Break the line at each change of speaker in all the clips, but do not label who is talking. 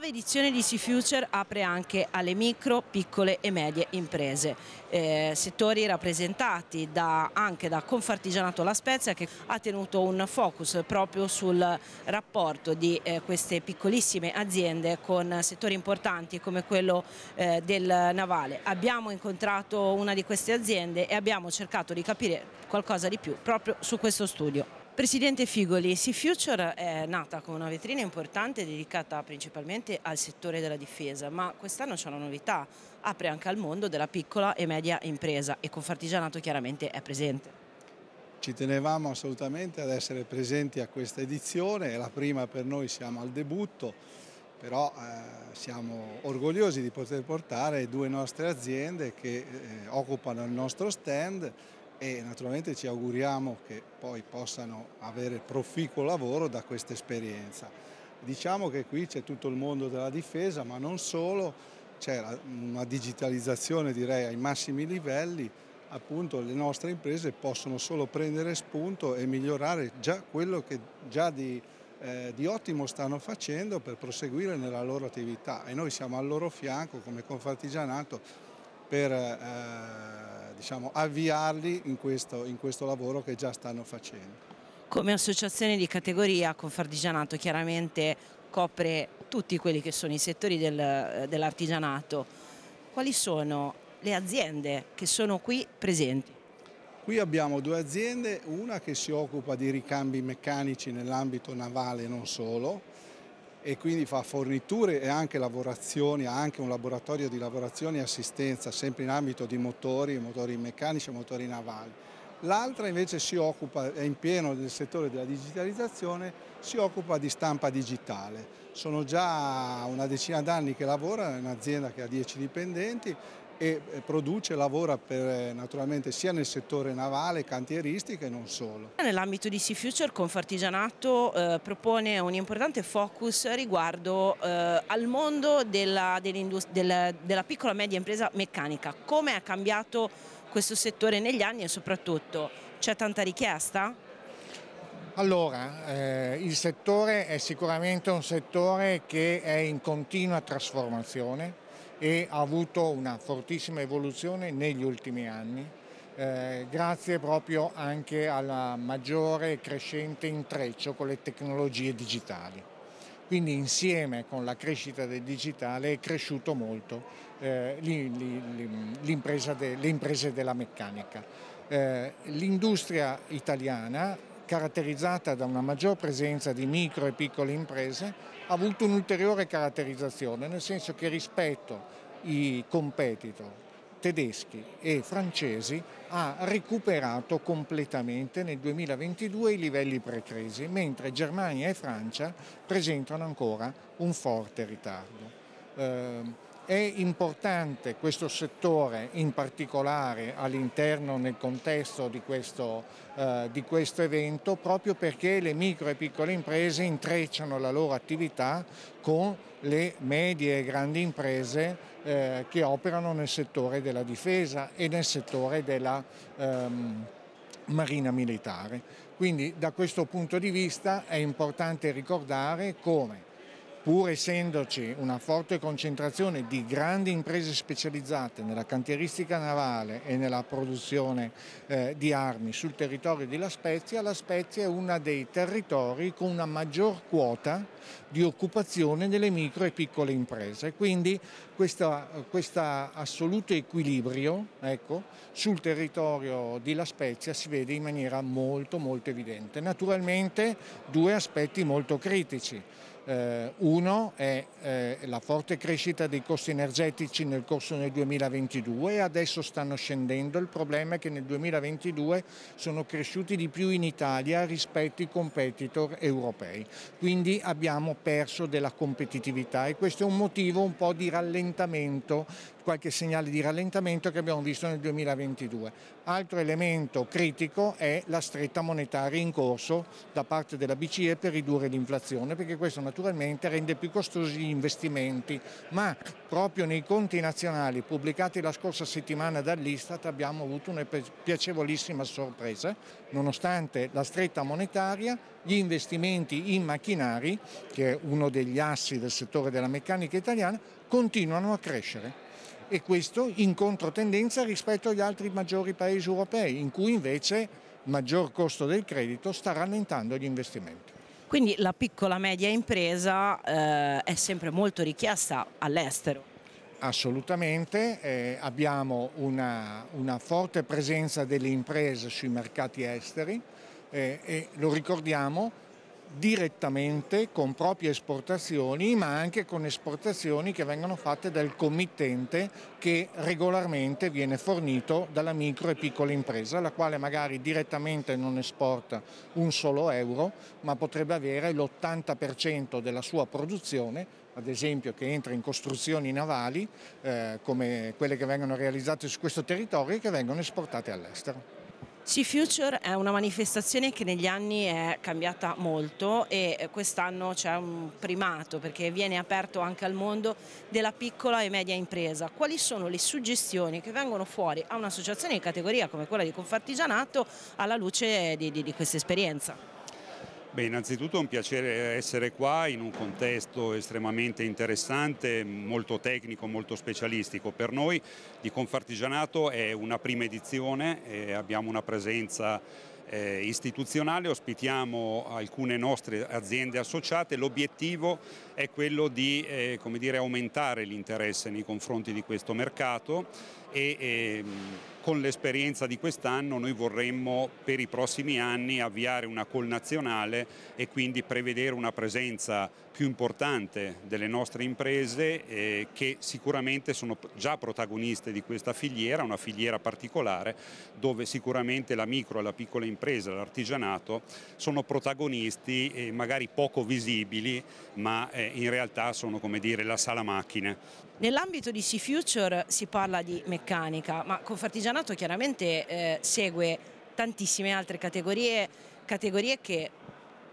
L'ottava edizione di C-Future apre anche alle micro, piccole e medie imprese, eh, settori rappresentati da, anche da Confartigianato La Spezia che ha tenuto un focus proprio sul rapporto di eh, queste piccolissime aziende con settori importanti come quello eh, del navale. Abbiamo incontrato una di queste aziende e abbiamo cercato di capire qualcosa di più proprio su questo studio. Presidente Figoli, Sea Future è nata come una vetrina importante dedicata principalmente al settore della difesa, ma quest'anno c'è una novità, apre anche al mondo della piccola e media impresa e Confartigianato chiaramente è presente.
Ci tenevamo assolutamente ad essere presenti a questa edizione, è la prima per noi, siamo al debutto, però eh, siamo orgogliosi di poter portare due nostre aziende che eh, occupano il nostro stand e naturalmente ci auguriamo che poi possano avere proficuo lavoro da questa esperienza. Diciamo che qui c'è tutto il mondo della difesa, ma non solo, c'è una digitalizzazione direi ai massimi livelli, appunto le nostre imprese possono solo prendere spunto e migliorare già quello che già di, eh, di ottimo stanno facendo per proseguire nella loro attività e noi siamo al loro fianco come Confartigianato per eh, diciamo, avviarli in questo, in questo lavoro che già stanno facendo.
Come associazione di categoria Confartigianato chiaramente copre tutti quelli che sono i settori del, eh, dell'artigianato. Quali sono le aziende che sono qui presenti?
Qui abbiamo due aziende, una che si occupa di ricambi meccanici nell'ambito navale non solo, e quindi fa forniture e anche lavorazioni, ha anche un laboratorio di lavorazione e assistenza sempre in ambito di motori, motori meccanici e motori navali. L'altra invece si occupa, è in pieno del settore della digitalizzazione, si occupa di stampa digitale. Sono già una decina d'anni che lavora, è un'azienda che ha 10 dipendenti e produce, lavora per, eh, naturalmente sia nel settore navale, cantieristica e non solo.
Nell'ambito di Sea Future Confartigianato eh, propone un importante focus riguardo eh, al mondo della, della, della piccola e media impresa meccanica, come è cambiato questo settore negli anni e soprattutto c'è tanta richiesta?
Allora, eh, il settore è sicuramente un settore che è in continua trasformazione, e ha avuto una fortissima evoluzione negli ultimi anni, eh, grazie proprio anche al maggiore e crescente intreccio con le tecnologie digitali. Quindi insieme con la crescita del digitale è cresciuto molto eh, de, le imprese della meccanica. Eh, l'industria italiana caratterizzata da una maggior presenza di micro e piccole imprese, ha avuto un'ulteriore caratterizzazione, nel senso che rispetto ai competitor tedeschi e francesi ha recuperato completamente nel 2022 i livelli pre-crisi, mentre Germania e Francia presentano ancora un forte ritardo. Eh, è importante questo settore in particolare all'interno, nel contesto di questo, eh, di questo evento, proprio perché le micro e piccole imprese intrecciano la loro attività con le medie e grandi imprese eh, che operano nel settore della difesa e nel settore della ehm, marina militare. Quindi da questo punto di vista è importante ricordare come pur essendoci una forte concentrazione di grandi imprese specializzate nella cantieristica navale e nella produzione eh, di armi sul territorio di La Spezia, La Spezia è uno dei territori con una maggior quota di occupazione delle micro e piccole imprese. Quindi questo assoluto equilibrio ecco, sul territorio di La Spezia si vede in maniera molto molto evidente. Naturalmente due aspetti molto critici eh, uno è eh, la forte crescita dei costi energetici nel corso del 2022, adesso stanno scendendo, il problema è che nel 2022 sono cresciuti di più in Italia rispetto ai competitor europei, quindi abbiamo perso della competitività e questo è un motivo un po' di rallentamento qualche segnale di rallentamento che abbiamo visto nel 2022. Altro elemento critico è la stretta monetaria in corso da parte della BCE per ridurre l'inflazione, perché questo naturalmente rende più costosi gli investimenti, ma proprio nei conti nazionali pubblicati la scorsa settimana dall'Istat abbiamo avuto una piacevolissima sorpresa, nonostante la stretta monetaria, gli investimenti in macchinari, che è uno degli assi del settore della meccanica italiana, continuano a crescere e questo in controtendenza rispetto agli altri maggiori paesi europei in cui invece il maggior costo del credito sta rallentando gli investimenti.
Quindi la piccola media impresa eh, è sempre molto richiesta all'estero. Assolutamente, eh, abbiamo una, una,
forte presenza delle imprese sui mercati esteri eh, e lo ricordiamo direttamente con proprie esportazioni ma anche con esportazioni che vengono fatte dal committente che regolarmente viene fornito dalla micro e piccola impresa la quale magari direttamente non esporta un solo euro ma potrebbe avere l'80% della sua produzione ad esempio che entra in costruzioni navali eh, come quelle che vengono realizzate su questo territorio e che vengono esportate all'estero.
Sea Future è una manifestazione che negli anni è cambiata molto e eh, quest'anno c'è un primato perché viene aperto anche al mondo della piccola e media impresa. Quali sono le suggestioni che vengono fuori a un'associazione di categoria come quella di Confartigianato alla luce di, di, di questa esperienza?
Beh, innanzitutto è un piacere essere qua in un contesto estremamente interessante, molto tecnico, molto specialistico. Per noi di Confartigianato è una prima edizione, eh, abbiamo una presenza eh, istituzionale, ospitiamo alcune nostre aziende associate, l'obiettivo è quello di eh, dire, aumentare l'interesse nei confronti di questo mercato e, eh, con l'esperienza di quest'anno noi vorremmo per i prossimi anni avviare una call nazionale e quindi prevedere una presenza più importante delle nostre imprese eh, che sicuramente sono già protagoniste di questa filiera, una filiera particolare dove sicuramente la micro e la piccola impresa, l'artigianato sono protagonisti eh, magari poco visibili ma eh, in realtà sono come dire la sala macchine.
Nell'ambito di Sea Future si parla di meccanica ma con Confartigianato campionato chiaramente eh, segue tantissime altre categorie, categorie che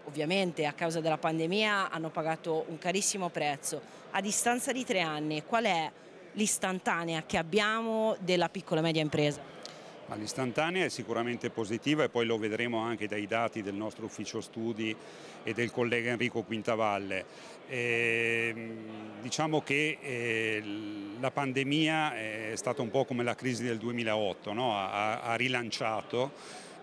ovviamente a causa della pandemia hanno pagato un carissimo prezzo. A distanza di tre anni qual è l'istantanea che abbiamo della piccola e media impresa?
All'istantanea è sicuramente positiva e poi lo vedremo anche dai dati del nostro ufficio studi e del collega Enrico Quintavalle. E, ehm, diciamo che eh, la pandemia è stata un po' come la crisi del 2008, no? ha, ha rilanciato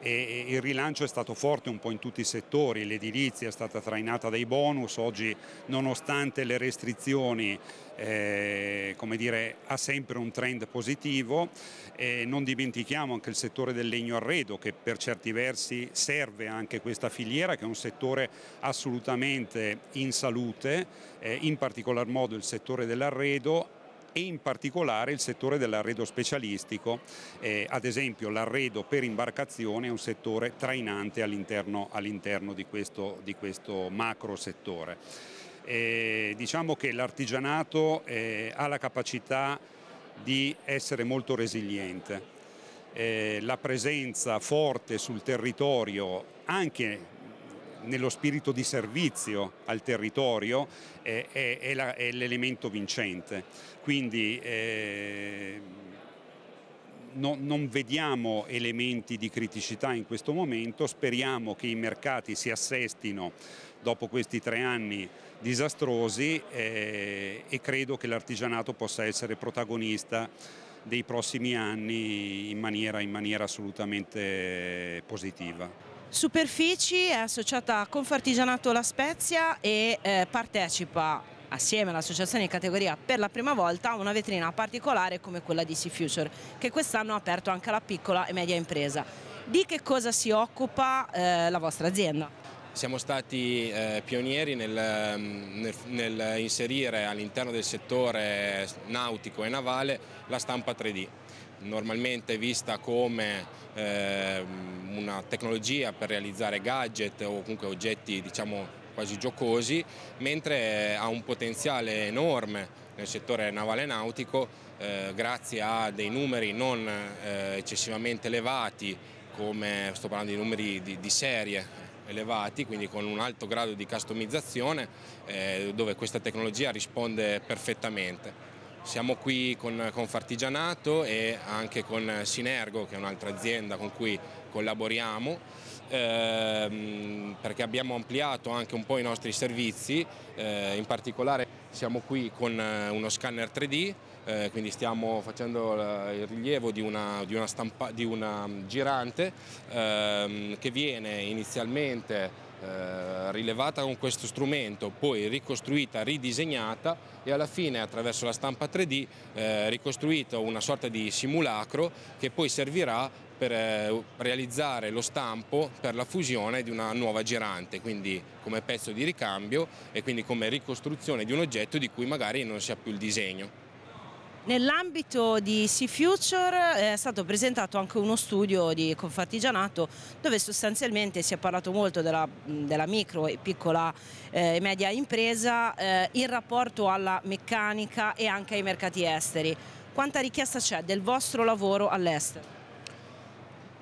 e il rilancio è stato forte un po' in tutti i settori, l'edilizia è stata trainata dai bonus, oggi nonostante le restrizioni eh, dire, ha sempre un trend positivo, eh, non dimentichiamo anche il settore del legno arredo che per certi versi serve anche questa filiera che è un settore assolutamente in salute, eh, in particolar modo il settore dell'arredo e in particolare il settore dell'arredo specialistico, eh, ad esempio l'arredo per imbarcazione è un settore trainante all'interno, all di, questo, di questo macro settore. Eh, diciamo che l'artigianato eh, ha la capacità di essere molto resiliente. Eh, la presenza forte sul territorio anche nello spirito di servizio al territorio eh, è, è l'elemento vincente. Quindi eh, no, non vediamo elementi di criticità in questo momento, speriamo che i mercati si assestino dopo questi tre anni disastrosi eh, e credo che l'artigianato possa essere protagonista dei prossimi anni in maniera, in maniera assolutamente positiva.
Superfici è associata a Confartigianato La Spezia e eh, partecipa assieme all'associazione di categoria per la prima volta a una vetrina particolare come quella di Sea Future che quest'anno ha aperto anche alla piccola e media impresa. Di che cosa si occupa eh, la vostra azienda?
Siamo stati eh, pionieri nel, mm, nel, nel inserire all'interno del settore nautico e navale la stampa 3D normalmente vista come eh, una tecnologia per realizzare gadget o comunque oggetti diciamo quasi giocosi, mentre ha un potenziale enorme nel settore navale e nautico eh, grazie a dei numeri non eh, eccessivamente elevati come sto parlando di numeri di, di serie elevati, quindi con un alto grado di customizzazione, eh, dove questa tecnologia risponde perfettamente. Siamo qui con, con Fartigianato e anche con Sinergo, che è un'altra azienda con cui collaboriamo, ehm, perché abbiamo ampliato anche un po' i nostri servizi, eh, in particolare siamo qui con eh, uno scanner 3D eh, quindi stiamo facendo il rilievo di una, di una, stampa, di una mm, girante ehm, che viene inizialmente eh, rilevata con questo strumento, poi ricostruita, ridisegnata e alla fine attraverso la stampa 3D eh, ricostruita una sorta di simulacro che poi servirà per eh, realizzare lo stampo per la fusione di una nuova girante, quindi come pezzo di ricambio e quindi come ricostruzione di un oggetto di cui magari non si ha più il disegno.
Nell'ambito di Sea Future eh, è stato presentato anche uno studio di Confartigianato dove sostanzialmente si è parlato molto della, della micro e piccola eh, e media impresa eh, in rapporto alla meccanica e anche ai mercati esteri. Quanta richiesta c'è del vostro lavoro all'estero?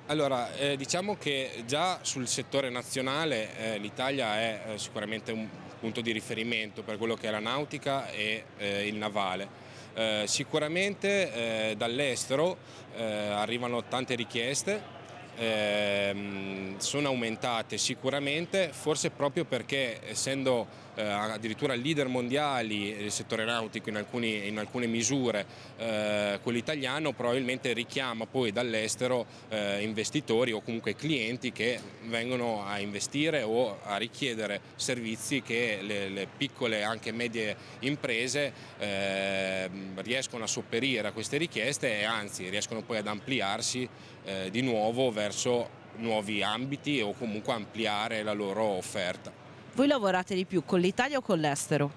Allora, eh, diciamo che già sul settore nazionale eh, l'Italia è eh, sicuramente un punto di riferimento per quello che è la nautica e il navale. Eh, sicuramente eh, dall'estero eh, arrivano tante richieste, ehm, sono aumentate sicuramente, forse proprio perché essendo eh, addirittura leader mondiali del settore nautico in, alcuni, in alcune misure, eh, quello italiano probabilmente richiama poi dall'estero eh, investitori o comunque clienti che vengono a investire o a richiedere servizi che le, le piccole e anche medie imprese eh, riescono a sopperire a queste richieste e anzi riescono poi ad ampliarsi eh, di nuovo verso nuovi ambiti o comunque ampliare la loro offerta.
Voi lavorate di più con l'Italia o con l'estero?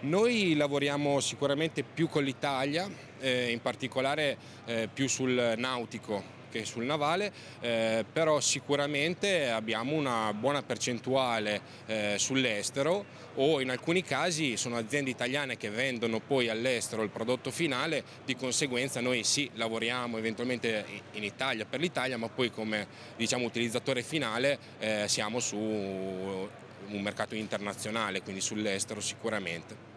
Noi lavoriamo sicuramente più con l'Italia, eh, in particolare eh, più sul nautico che sul navale, eh, però sicuramente abbiamo una buona percentuale eh, sull'estero o in alcuni casi sono aziende italiane che vendono poi all'estero il prodotto finale, di conseguenza noi sì lavoriamo eventualmente in Italia per l'Italia, ma poi come diciamo, utilizzatore finale eh, siamo su un mercato internazionale, quindi sull'estero sicuramente.